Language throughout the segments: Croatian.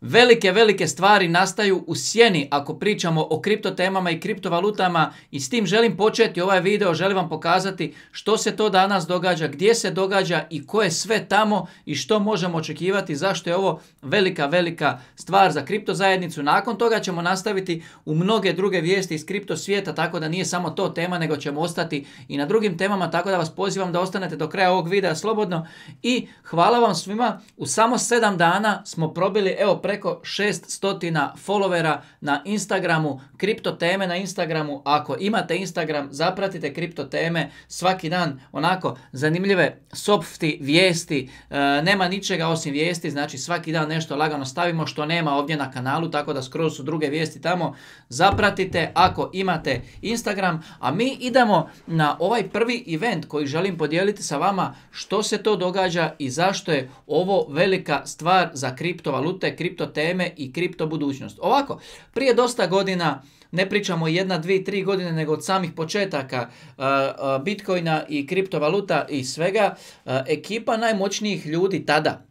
Velike, velike stvari nastaju u sjeni ako pričamo o kripto temama i kriptovalutama i s tim želim početi ovaj video, želim vam pokazati što se to danas događa, gdje se događa i ko je sve tamo i što možemo očekivati, zašto je ovo velika, velika stvar za kripto zajednicu. Nakon toga ćemo nastaviti u mnoge druge vijesti iz kripto svijeta, tako da nije samo to tema, nego ćemo ostati i na drugim temama, tako da vas pozivam da ostanete do kraja ovog videa slobodno i hvala vam svima, u samo sedam dana smo probili, evo preko 600 followera na Instagramu, kripto teme na Instagramu. Ako imate Instagram, zapratite kripto teme svaki dan, onako zanimljive softi vijesti, e, nema ničega osim vijesti, znači svaki dan nešto lagano stavimo što nema ovdje na kanalu, tako da skroz su druge vijesti tamo. Zapratite ako imate Instagram, a mi idemo na ovaj prvi event koji želim podijeliti sa vama što se to događa i zašto je ovo velika stvar za kriptovalute, kriptovalute teme i kripto budućnost. Ovako, prije dosta godina, ne pričamo jedna, dvije, tri godine, nego od samih početaka uh, uh, Bitcoina i kriptovaluta i svega, uh, ekipa najmoćnijih ljudi tada,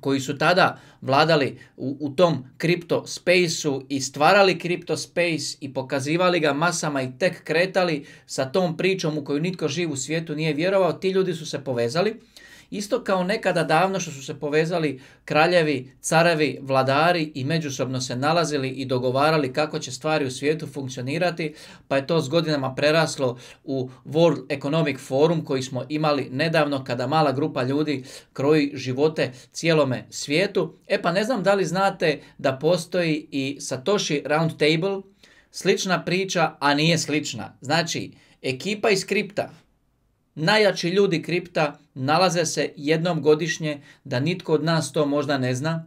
koji su tada vladali u, tom kripto spaceu i stvarali kripto space i pokazivali ga masama i tek kretali sa tom pričom u koju nitko živ u svijetu nije vjerovao, ti ljudi su se povezali Isto kao nekada davno što su se povezali kraljevi, caravi, vladari i međusobno se nalazili i dogovarali kako će stvari u svijetu funkcionirati, pa je to s godinama preraslo u World Economic Forum koji smo imali nedavno kada mala grupa ljudi kroji živote cijelome svijetu. E pa ne znam da li znate da postoji i Satoshi Roundtable, slična priča, a nije slična. Znači, ekipa iz kripta Najjači ljudi kripta nalaze se jednom godišnje, da nitko od nas to možda ne zna,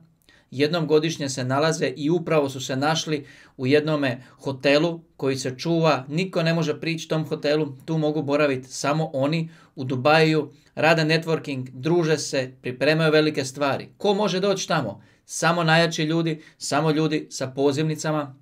jednom godišnje se nalaze i upravo su se našli u jednome hotelu koji se čuva, niko ne može prići tom hotelu, tu mogu boraviti samo oni u Dubaju, rade networking, druže se, pripremaju velike stvari. Ko može doći tamo? Samo najjači ljudi, samo ljudi sa pozivnicama.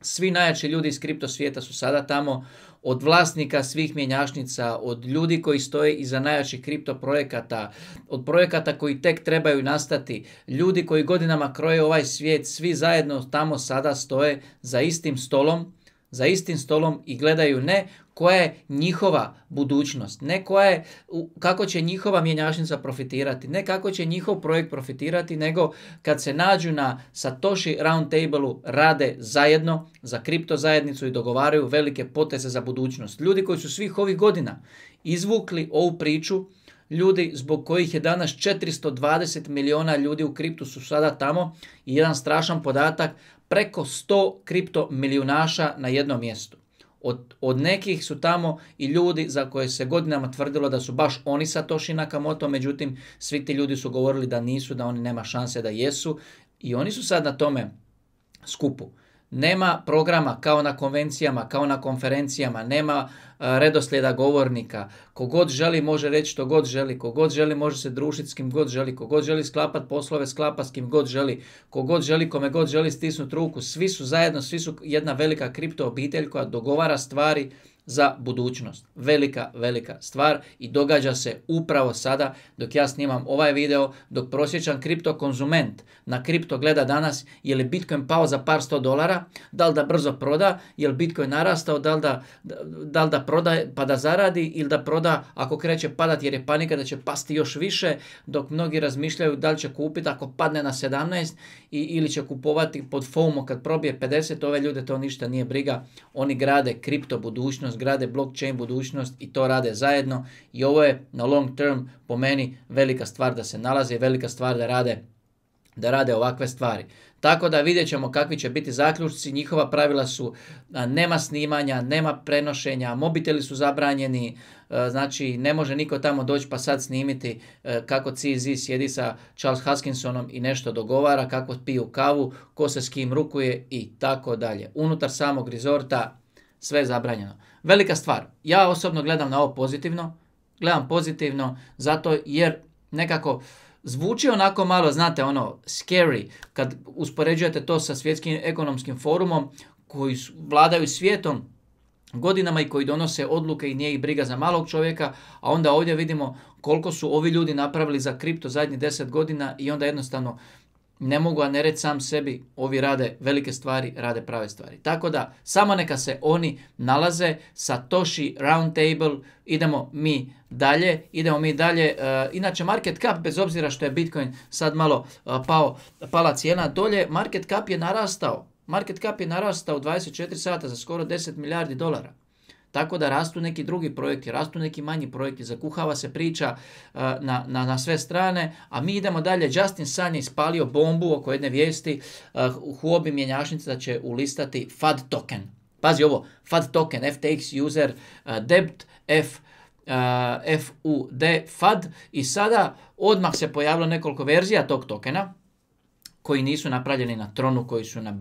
Svi najjači ljudi iz kripto svijeta su sada tamo od vlasnika svih mjenjašnica, od ljudi koji stoje iza najjačih kripto projekata, od projekata koji tek trebaju nastati, ljudi koji godinama kroje ovaj svijet, svi zajedno tamo sada stoje za istim stolom za istim stolom i gledaju ne koja je njihova budućnost, ne koja je, kako će njihova mjenjačnica profitirati, ne kako će njihov projekt profitirati, nego kad se nađu na Satoshi Roundtable-u, rade zajedno za kripto zajednicu i dogovaraju velike poteze za budućnost. Ljudi koji su svih ovih godina izvukli ovu priču, ljudi zbog kojih je danas 420 miliona ljudi u kriptu su sada tamo i jedan strašan podatak, preko 100 kripto milijunaša na jednom mjestu. Od, od, nekih su tamo i ljudi za koje se godinama tvrdilo da su baš oni Satoshi kamoto. međutim svi ti ljudi su govorili da nisu, da oni nema šanse da jesu i oni su sad na tome skupu. Nema programa kao na konvencijama, kao na konferencijama, nema redosljeda redoslijeda govornika. Kogod želi može reći što god želi, kogod želi može se družiti s kim god želi, kogod želi sklapat poslove sklapa s kim god želi, kogod želi kome god želi stisnuti ruku. Svi su zajedno, svi su jedna velika kripto obitelj koja dogovara stvari za budućnost. Velika, velika stvar i događa se upravo sada dok ja snimam ovaj video, dok prosječan kripto konzument na kripto gleda danas je li Bitcoin pao za par sto dolara, da li da brzo proda, je li Bitcoin narastao, da li da, da, li da proda pa da zaradi ili da proda ako kreće padati jer je panika da će pasti još više, dok mnogi razmišljaju da li će kupiti ako padne na 17 i, ili će kupovati pod FOMO kad probije 50, ove ljude to ništa nije briga, oni grade kripto budućnost grade blockchain budućnost i to rade zajedno i ovo je na long term po meni velika stvar da se nalaze i velika stvar da rade da rade ovakve stvari. Tako da vidjet ćemo kakvi će biti zaključci. Njihova pravila su nema snimanja, nema prenošenja, mobiteli su zabranjeni, e, znači ne može niko tamo doći pa sad snimiti e, kako CZ sjedi sa Charles Haskinsonom i nešto dogovara, kako piju kavu, ko se s kim rukuje i tako dalje. Unutar samog rezorta sve je zabranjeno. Velika stvar. Ja osobno gledam na ovo pozitivno. Gledam pozitivno zato jer nekako zvuči onako malo, znate, ono, scary kad uspoređujete to sa svjetskim ekonomskim forumom koji vladaju svijetom godinama i koji donose odluke i nije ih briga za malog čovjeka, a onda ovdje vidimo koliko su ovi ljudi napravili za kripto zadnjih deset godina i onda jednostavno ne mogu a ne reći sam sebi, ovi rade velike stvari, rade prave stvari. Tako da, samo neka se oni nalaze, sa Satoshi Roundtable, idemo mi dalje, idemo mi dalje. Eh, inače, market cap, bez obzira što je Bitcoin sad malo eh, pao, pala cijena dolje, market cap je narastao. Market cap je narastao u 24 sata za skoro 10 milijardi dolara. Tako da rastu neki drugi projekti, rastu neki manji projekti, zakuhava se priča e, na, na, na, sve strane, a mi idemo dalje. Justin Sun je ispalio bombu oko jedne vijesti u e, hobi mjenjačnica da će ulistati FAD token. Pazi ovo, FAD token, FTX user e, debt, F FUD FAD i sada odmah se pojavilo nekoliko verzija tog tokena koji nisu napravljeni na Tronu, koji su na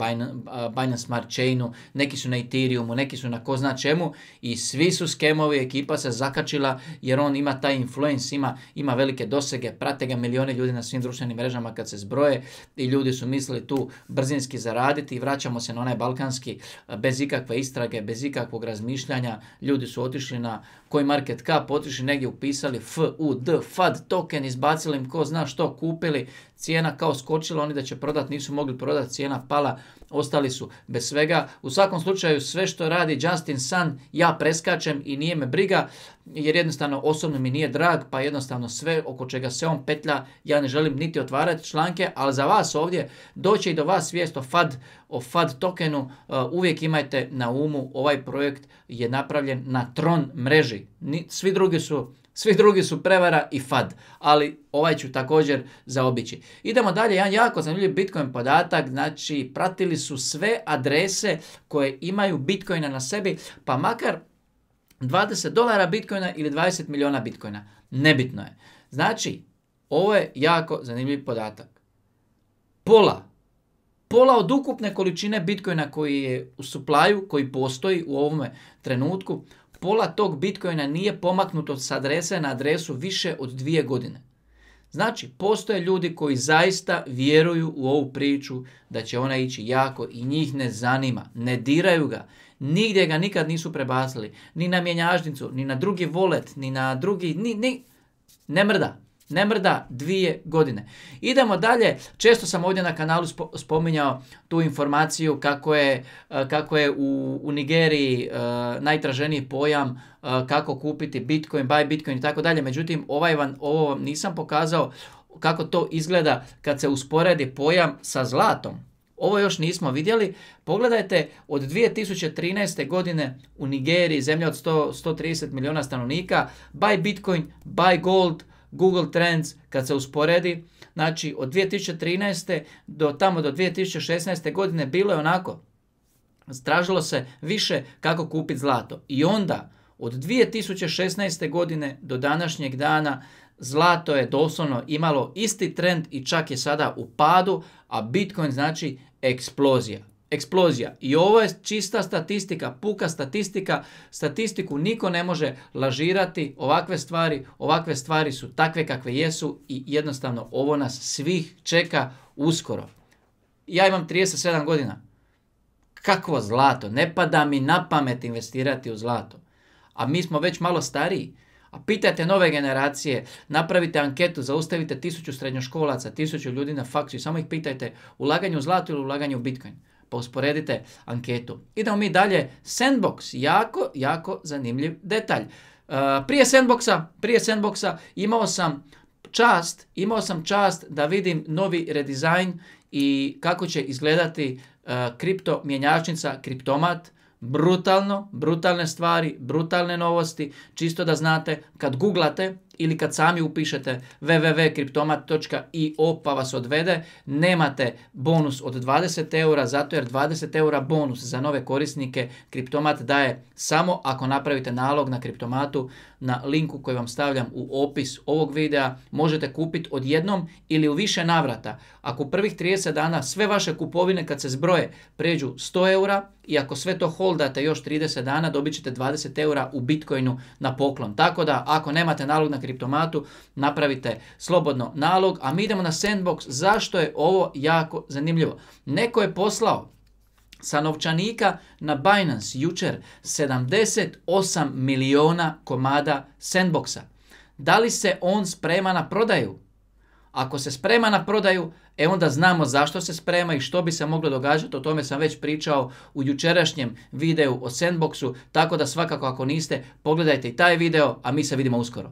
Binance Smart Chainu, neki su na Ethereumu, neki su na ko zna čemu i svi su skemovi, ekipa se zakačila jer on ima taj influence, ima, ima velike dosege, prate ga milijone ljudi na svim društvenim mrežama kad se zbroje i ljudi su mislili tu brzinski zaraditi i vraćamo se na onaj balkanski bez ikakve istrage, bez ikakvog razmišljanja, ljudi su otišli na koji market cap, otišli negdje upisali FUD, FAD token, izbacili im ko zna što, kupili, cijena kao skočila, oni da će prodati, nisu mogli prodati, cijena pala, ostali su bez svega. U svakom slučaju sve što radi Justin Sun ja preskačem i nije me briga jer jednostavno osobno mi nije drag pa jednostavno sve oko čega se on petlja ja ne želim niti otvarati članke, ali za vas ovdje doće i do vas svijest o FAD, o FAD tokenu, uh, uvijek imajte na umu ovaj projekt je napravljen na Tron mreži. Svi drugi su svi drugi su prevara i fad, ali ovaj ću također zaobići. Idemo dalje, jedan jako zanimljiv Bitcoin podatak, znači pratili su sve adrese koje imaju Bitcoina na sebi, pa makar 20 dolara Bitcoina ili 20 milijuna Bitcoina. Nebitno je. Znači, ovo je jako zanimljiv podatak. Pola, pola od ukupne količine Bitcoina koji je u suplaju, koji postoji u ovome trenutku, pola tog bitcoina nije pomaknuto s adrese na adresu više od dvije godine. Znači, postoje ljudi koji zaista vjeruju u ovu priču da će ona ići jako i njih ne zanima, ne diraju ga, nigdje ga nikad nisu prebacili, ni na mjenjažnicu, ni na drugi volet, ni na drugi, ni, ni, ne mrda. Ne mrda dvije godine. Idemo dalje, često sam ovdje na kanalu spominjao tu informaciju kako je, e, kako je u, u Nigeriji e, najtraženiji pojam e, kako kupiti Bitcoin, buy Bitcoin i tako dalje. Međutim, ovaj van, ovo vam nisam pokazao kako to izgleda kad se usporedi pojam sa zlatom. Ovo još nismo vidjeli. Pogledajte, od 2013. godine u Nigeriji, zemlja od 100, 130 milijuna stanovnika, buy Bitcoin, buy gold, Google Trends kad se usporedi, znači od 2013. do tamo do 2016. godine bilo je onako, stražilo se više kako kupiti zlato. I onda od 2016. godine do današnjeg dana zlato je doslovno imalo isti trend i čak je sada u padu, a Bitcoin znači eksplozija eksplozija. I ovo je čista statistika, puka statistika. Statistiku niko ne može lažirati. Ovakve stvari, ovakve stvari su takve kakve jesu i jednostavno ovo nas svih čeka uskoro. Ja imam 37 godina. Kakvo zlato? Ne pada mi na pamet investirati u zlato. A mi smo već malo stariji. A pitajte nove generacije, napravite anketu, zaustavite tisuću srednjoškolaca, tisuću ljudi na faksu i samo ih pitajte ulaganje u zlato ili ulaganje u bitcoin pa usporedite anketu. Idemo mi dalje, sandbox, jako, jako zanimljiv detalj. E, prije sandboxa, prije sandboxa imao sam čast, imao sam čast da vidim novi redizajn i kako će izgledati e, kripto mjenjačnica, kriptomat, brutalno, brutalne stvari, brutalne novosti, čisto da znate, kad googlate, ili kad sami upišete www.kriptomat.io pa vas odvede, nemate bonus od 20 eura, zato jer 20 eura bonus za nove korisnike Kriptomat daje samo ako napravite nalog na Kriptomatu na linku koji vam stavljam u opis ovog videa. Možete kupiti jednom ili u više navrata. Ako u prvih 30 dana sve vaše kupovine kad se zbroje pređu 100 eura i ako sve to holdate još 30 dana dobit ćete 20 eura u Bitcoinu na poklon. Tako da ako nemate nalog na kriptomatu, napravite slobodno nalog, a mi idemo na sandbox. Zašto je ovo jako zanimljivo? Neko je poslao sa novčanika na Binance jučer 78 miliona komada sandboxa. Da li se on sprema na prodaju? Ako se sprema na prodaju, e onda znamo zašto se sprema i što bi se moglo događati. O tome sam već pričao u jučerašnjem videu o sandboxu, tako da svakako ako niste, pogledajte i taj video, a mi se vidimo uskoro.